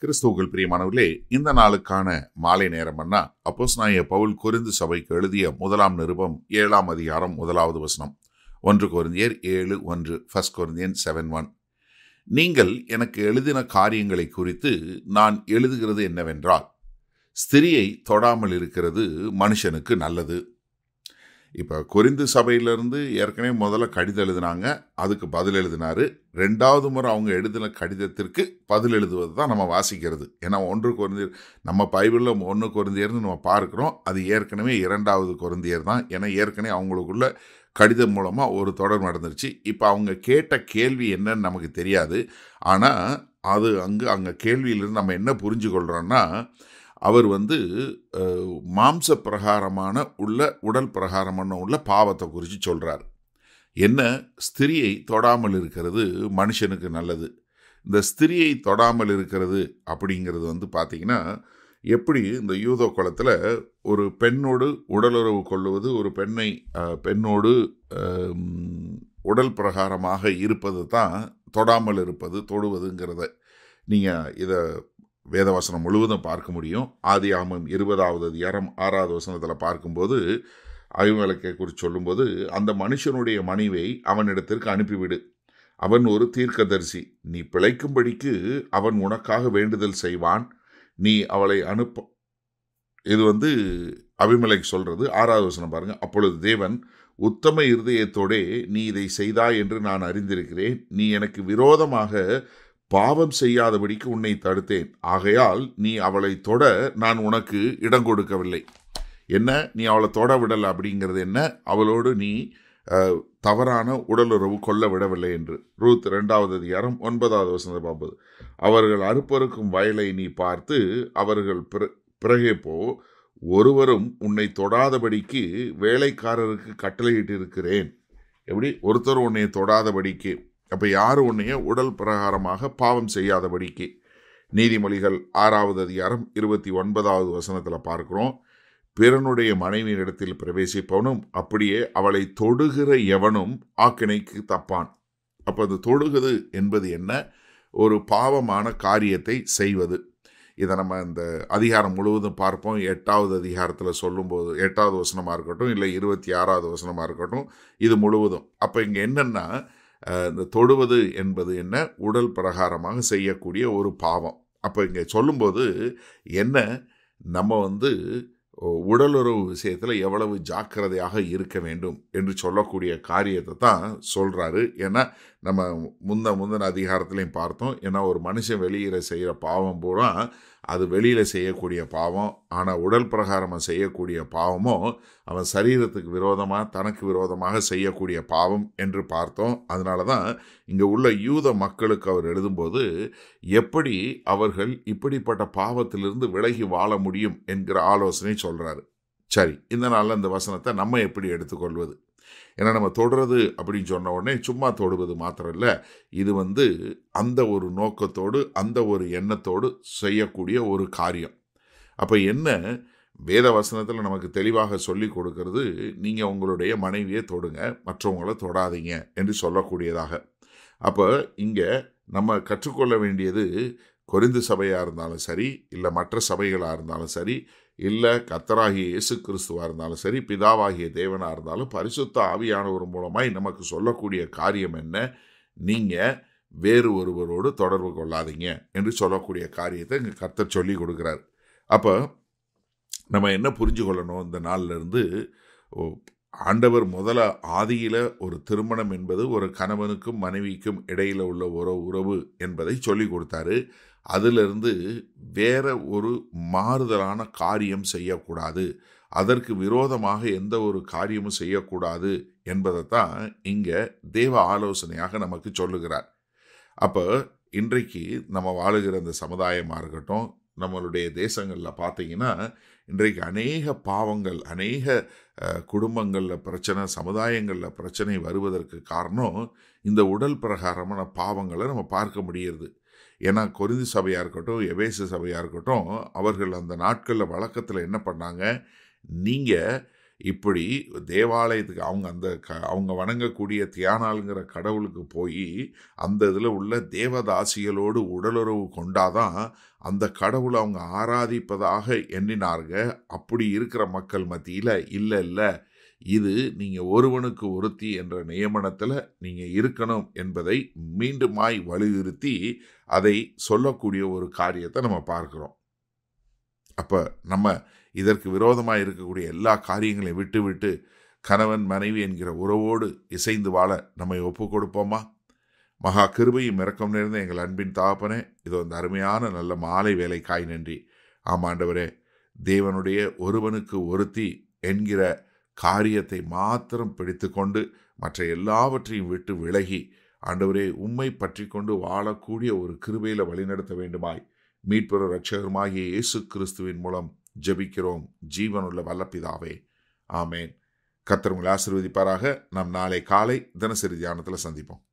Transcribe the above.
கிறிஸ்துவுக்குள் பிரியமானவர்களே இந்த நாளுக்கான மாலை நேரம்னா அப்போஸ் நாய பவுல் குறிந்து சபைக்கு எழுதிய முதலாம் நிருபம் ஏழாம் அதிகாரம் முதலாவது வசனம் ஒன்று குருந்தியர் ஏழு ஒன்று ஃபர்ஸ்ட் குருந்தியன் செவன் ஒன் நீங்கள் எனக்கு எழுதின காரியங்களை குறித்து நான் எழுதுகிறது என்னவென்றால் ஸ்திரியை தொடாமல் இருக்கிறது மனுஷனுக்கு நல்லது இப்போ குறிந்து சபையிலேருந்து ஏற்கனவே முதல்ல கடிதம் எழுதினாங்க அதுக்கு பதில் எழுதினார் ரெண்டாவது முறை அவங்க எழுதின கடிதத்திற்கு பதில் எழுதுவது தான் நம்ம வாசிக்கிறது ஏன்னா ஒன்று குருந்தியர் நம்ம பைபிளில் ஒன்று குருந்தியர்னு நம்ம பார்க்குறோம் அது ஏற்கனவே இரண்டாவது குருந்தியர் தான் ஏன்னா ஏற்கனவே அவங்களுக்குள்ள கடிதம் மூலமாக ஒரு தொடர் நடந்துருச்சு இப்போ அவங்க கேட்ட கேள்வி என்னன்னு நமக்கு தெரியாது ஆனால் அது அங்கே அங்கே கேள்வியிலிருந்து நம்ம என்ன புரிஞ்சு கொள்கிறோன்னா அவர் வந்து மாம்ச பிரகாரமான உள்ள உடல் பிரகாரமான உள்ள பாவத்தை குறித்து சொல்கிறார் என்ன ஸ்திரியை தொடாமல் இருக்கிறது மனுஷனுக்கு நல்லது இந்த ஸ்திரியை தொடாமல் இருக்கிறது அப்படிங்கிறது வந்து பார்த்திங்கன்னா எப்படி இந்த யூதோ குளத்தில் ஒரு பெண்ணோடு உடலுறவு கொள்வது ஒரு பெண்ணை பெண்ணோடு உடல் பிரகாரமாக இருப்பது தான் தொடாமல் இருப்பது தொடுவதுங்கிறத நீங்கள் இதை வேதவசனம் முழுவதும் பார்க்க முடியும் ஆதி ஆமம் இருபதாவது அதிகாரம் ஆறாவது வசனத்தில் பார்க்கும்போது அபிமலக்கை குறித்து சொல்லும்போது அந்த மனுஷனுடைய மனைவை அவனிடத்திற்கு அனுப்பிவிடு அவன் ஒரு தீர்க்கதரிசி நீ பிழைக்கும்படிக்கு அவன் உனக்காக வேண்டுதல் செய்வான் நீ அவளை அனுப்ப இது வந்து அபிமலைக்கு சொல்கிறது ஆறாவது வசனம் பாருங்கள் அப்பொழுது தேவன் உத்தம இருதயத்தோடே நீ இதை செய்தாய் என்று நான் அறிந்திருக்கிறேன் நீ எனக்கு விரோதமாக பாவம் செய்யாதபடிக்கு உன்னை தடுத்தேன் ஆகையால் நீ அவளை தொட நான் உனக்கு இடம் கொடுக்கவில்லை என்ன நீ அவளை தொட விடலை அப்படிங்கிறது என்ன அவளோடு நீ தவறான உடலுறவு கொள்ள விடவில்லை என்று ரூத் ரெண்டாவது அதிகாரம் ஒன்பதாவது வசந்த பார்ப்பது அவர்கள் அறுப்பறுக்கும் வயலை நீ பார்த்து அவர்கள் பிற பிறகே போ ஒருவரும் உன்னை தொடாதபடிக்கு வேலைக்காரருக்கு கட்டளையிட்டிருக்கிறேன் எப்படி ஒருத்தர் உன்னை தொடாதபடிக்கு அப்போ யார் உன்னைய உடல் பிரகாரமாக பாவம் செய்யாதபடிக்கு நீதிமொழிகள் ஆறாவது அதிகாரம் இருபத்தி ஒன்பதாவது வசனத்தில் பார்க்குறோம் பிறனுடைய மனைவி இடத்தில் பிரவேசிப்பவனும் அப்படியே அவளை தொடுகிற எவனும் ஆக்கினைக்கு தப்பான் அப்போ அது தொடுகுது என்பது என்ன ஒரு பாவமான காரியத்தை செய்வது இதை நம்ம இந்த அதிகாரம் முழுவதும் பார்ப்போம் எட்டாவது அதிகாரத்தில் சொல்லும்போது எட்டாவது வசனமாக இருக்கட்டும் இல்லை இருபத்தி ஆறாவது வசனமாக இருக்கட்டும் இது முழுவதும் அப்போ இங்கே என்னென்னா இந்த தொடுவது என்பது என்ன உடல் பிரகாரமாக செய்யக்கூடிய ஒரு பாவம் அப்போ இங்கே சொல்லும்போது என்ன நம்ம வந்து உடலுறவு விஷயத்தில் எவ்வளவு ஜாக்கிரதையாக இருக்க வேண்டும் என்று சொல்லக்கூடிய காரியத்தை தான் சொல்கிறாரு ஏன்னா நம்ம முந்த முந்தின அதிகாரத்துலேயும் பார்த்தோம் ஏன்னா ஒரு மனுஷன் வெளியிற செய்கிற பாவம் பூரா அது வெளியில் செய்யக்கூடிய பாவம் ஆனால் உடல் பிரகாரம் செய்யக்கூடிய பாவமோ அவன் சரீரத்துக்கு விரோதமாக தனக்கு விரோதமாக செய்யக்கூடிய பாவம் என்று பார்த்தோம் அதனால தான் இங்கே உள்ள யூத மக்களுக்கு அவர் எழுதும்போது எப்படி அவர்கள் இப்படிப்பட்ட பாவத்திலிருந்து விலகி வாழ முடியும் என்கிற ஆலோசனை சொல்கிறாரு சரி இந்த நாளில் இந்த வசனத்தை நம்ம எப்படி எடுத்துக்கொள்வது ஏன்னா நம்ம தொடுறது அப்படின்னு சொன்ன உடனே சும்மா தொடுவது மாத்திரம் இல்லை இது வந்து அந்த ஒரு நோக்கத்தோடு அந்த ஒரு எண்ணத்தோடு செய்யக்கூடிய ஒரு காரியம் அப்போ என்ன வேத வசனத்தில் நமக்கு தெளிவாக சொல்லி கொடுக்கறது நீங்கள் உங்களுடைய மனைவியை தொடுங்க மற்றவங்கள தொடாதீங்க என்று சொல்லக்கூடியதாக அப்போ இங்கே நம்ம கற்றுக்கொள்ள வேண்டியது கொரிந்து சபையாக இருந்தாலும் சரி இல்லை மற்ற சபைகளாக இருந்தாலும் சரி இல்லை கத்தராகிய இயேசு கிறிஸ்துவாக இருந்தாலும் சரி பிதாவாகிய தேவனாக இருந்தாலும் பரிசுத்த ஆவியானவர் மூலமாய் நமக்கு சொல்லக்கூடிய காரியம் என்ன நீங்கள் வேறு ஒருவரோடு தொடர்பு கொள்ளாதீங்க என்று சொல்லக்கூடிய காரியத்தை இங்கே கர்த்தர் சொல்லி கொடுக்குறார் அப்போ நம்ம என்ன புரிஞ்சு கொள்ளணும் இந்த நாள்லேருந்து ஆண்டவர் முதல ஆதியில் ஒரு திருமணம் என்பது ஒரு கணவனுக்கும் மனைவிக்கும் இடையில் உள்ள ஒரு உறவு என்பதை சொல்லி கொடுத்தாரு அதிலிருந்து வேற ஒரு மாறுதலான காரியம் செய்யக்கூடாது அதற்கு விரோதமாக எந்த ஒரு காரியமும் செய்யக்கூடாது என்பதை தான் இங்கே தேவ ஆலோசனையாக நமக்கு சொல்லுகிறார் அப்போ இன்றைக்கு நம்ம வாழுகிற அந்த சமுதாயமாக இருக்கட்டும் நம்மளுடைய தேசங்களில் பார்த்தீங்கன்னா இன்றைக்கு அநேக பாவங்கள் அநேக குடும்பங்களில் பிரச்சனை சமுதாயங்களில் பிரச்சனை வருவதற்கு காரணம் இந்த உடல் பிரகாரமான பாவங்களை நம்ம பார்க்க முடியுது ஏன்னா கொரிந்து சபையாக இருக்கட்டும் எவேசு சபையாக இருக்கட்டும் அவர்கள் அந்த நாட்களில் வழக்கத்தில் என்ன பண்ணாங்க நீங்கள் இப்படி தேவாலயத்துக்கு அவங்க அந்த க அவங்க வணங்கக்கூடிய தியானாளுங்கிற கடவுளுக்கு போய் அந்த இதில் உள்ள தேவதாசிகளோடு உடலுறவு கொண்டாதான் அந்த கடவுளை அவங்க ஆராதிப்பதாக எண்ணினார்கள் அப்படி இருக்கிற மக்கள் மத்தியில் இல்லை இல்லை இது நீங்கள் ஒருவனுக்கு ஒருத்தி என்ற நியமனத்தில் நீங்கள் இருக்கணும் என்பதை மீண்டுமாய் வலியுறுத்தி அதை சொல்லக்கூடிய ஒரு காரியத்தை நம்ம பார்க்குறோம் அப்போ நம்ம இதற்கு விரோதமாக இருக்கக்கூடிய எல்லா காரியங்களையும் விட்டுவிட்டு கணவன் மனைவி என்கிற உறவோடு இசைந்து வாழ நம்மை ஒப்பு கொடுப்போமா மகா கிருபையும் இறக்கம் நேர்ந்த எங்கள் அன்பின் தாப்பனே இது வந்து அருமையான நல்ல மாலை வேலை காய் நன்றி ஆமாண்டவரே தேவனுடைய ஒருவனுக்கு ஒருத்தி என்கிற காரியத்தை மாத்திரம் பிடித்து கொண்டு மற்ற எல்லாவற்றையும் விட்டு விலகி ஆண்டவரே உம்மை பற்றி கொண்டு வாழக்கூடிய ஒரு கிருபையில் வழிநடத்த வேண்டுமாய் மீட்புற ரட்சகருமாகிய இயேசு கிறிஸ்துவின் மூலம் ஜபிக்கிறோம் ஜீவனுள்ள வல்லப்பிதாவே ஆமேன் கத்தர் ஆசிர்வதிப்பாராக நாம் நாளை காலை தினசரி தியானத்தில் சந்திப்போம்